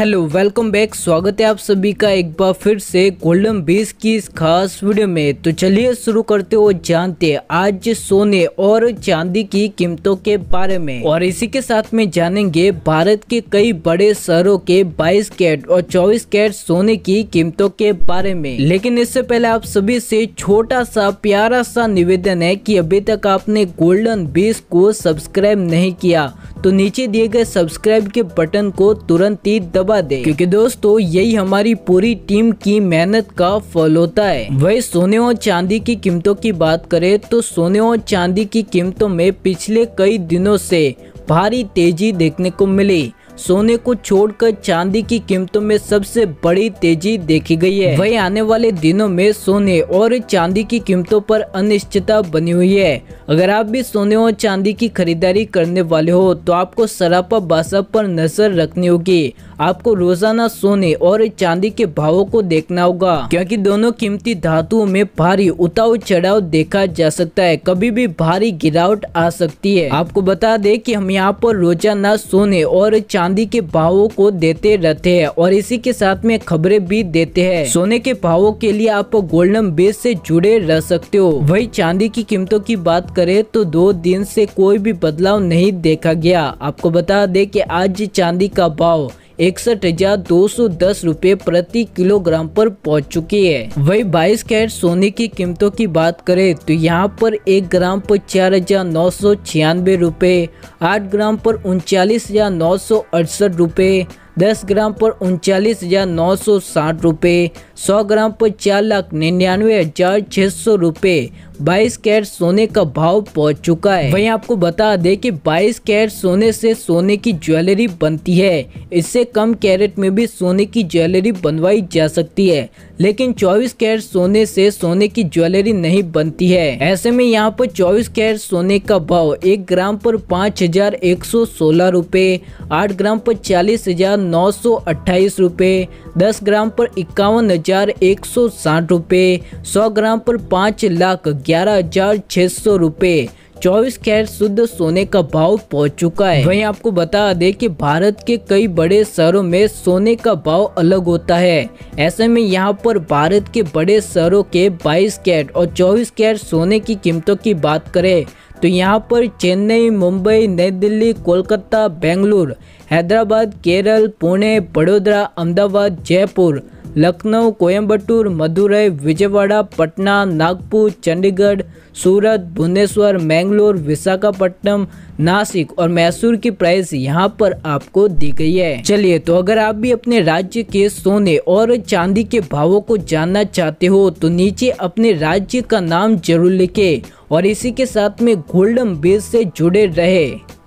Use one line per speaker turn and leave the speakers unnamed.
hello welcome back स्वागत है आप सभी का एक बार फिर से गोल्डन बीस की इस खास वीडियो में तो चलिए शुरू करते हो जानते हैं आज सोने और चांदी की कीमतों के बारे में और इसी के साथ में जानेंगे भारत के कई बड़े शहरों के 22 कैट और 24 कैट सोने की कीमतों के बारे में लेकिन इससे पहले आप सभी से छोटा सा प्यारा सा निवेदन है की अभी तक आपने गोल्डन बीस को सब्सक्राइब नहीं किया तो नीचे दिए गए सब्सक्राइब के बटन को तुरंत ही दबा बढ़ावा दे क्योंकि दोस्तों यही हमारी पूरी टीम की मेहनत का फल होता है वही सोने और चांदी की कीमतों की बात करें तो सोने और चांदी की कीमतों में पिछले कई दिनों से भारी तेजी देखने को मिली सोने को छोड़कर चांदी की कीमतों में सबसे बड़ी तेजी देखी गई है वही आने वाले दिनों में सोने और चांदी की कीमतों पर अनिश्चितता बनी हुई है अगर आप भी सोने और चांदी की खरीदारी करने वाले हो तो आपको सरापा बासा पर नजर रखनी होगी आपको रोजाना सोने और चांदी के भावों को देखना होगा क्योंकि दोनों कीमती धातुओं में भारी उतार चढ़ाव देखा जा सकता है कभी भी भारी गिरावट आ सकती है आपको बता दे की हम यहाँ पर रोजाना सोने और चांदी चांदी के भावों को देते रहते हैं और इसी के साथ में खबरें भी देते हैं सोने के भावों के लिए आप गोल्डन बेस से जुड़े रह सकते हो वही चांदी की कीमतों की बात करें तो दो दिन से कोई भी बदलाव नहीं देखा गया आपको बता दे कि आज चांदी का भाव इकसठ हजार दो सौ दस रूपए प्रति किलोग्राम पर पहुंच चुकी है वही बाईस कैरेट सोने की कीमतों की बात करें तो यहाँ पर एक ग्राम पर चार हजार नौ सौ छियानवे रूपए आठ ग्राम पर उनचालीस हजार नौ सौ अड़सठ रूपए दस ग्राम पर उनचालीस हज़ार नौ सौ साठ रुपये सौ ग्राम पर चार लाख निन्यानवे हज़ार छह सौ रुपये बाईस कैरेट सोने का भाव पहुंच चुका है वहीं आपको बता दें कि बाईस कैरेट सोने से सोने की ज्वेलरी बनती है इससे कम कैरेट में भी सोने की ज्वेलरी बनवाई जा सकती है लेकिन चौबीस कैरेट सोने से सोने की ज्वेलरी नहीं बनती है ऐसे में यहाँ पर चौबीस कैरेट सोने का भाव एक ग्राम पर पाँच हजार एक सौ सोलह रुपये आठ ग्राम पर चालीस हजार नौ सौ अट्ठाईस रुपये दस ग्राम पर इक्यावन हज़ार एक सौ साठ रुपये सौ ग्राम पर पाँच लाख ग्यारह हज़ार छः सौ रुपये चौबीस कैरेट शुद्ध सोने का भाव पहुंच चुका है वहीं आपको बता दें कि भारत के कई बड़े शहरों में सोने का भाव अलग होता है ऐसे में यहां पर भारत के बड़े शहरों के 22 कैट और 24 कैट सोने की कीमतों की बात करें तो यहाँ पर चेन्नई मुंबई नई दिल्ली कोलकाता बेंगलुरु हैदराबाद केरल पुणे बड़ोदरा अहमदाबाद जयपुर लखनऊ कोयम्बटूर मदुरई विजयवाड़ा पटना नागपुर चंडीगढ़ सूरत भुवनेश्वर मैंगलोर विशाखापट्टनम नासिक और मैसूर की प्राइस यहाँ पर आपको दी गई है चलिए तो अगर आप भी अपने राज्य के सोने और चांदी के भावों को जानना चाहते हो तो नीचे अपने राज्य का नाम जरूर लिखे और इसी के साथ में गोल्डन बेस से जुड़े रहे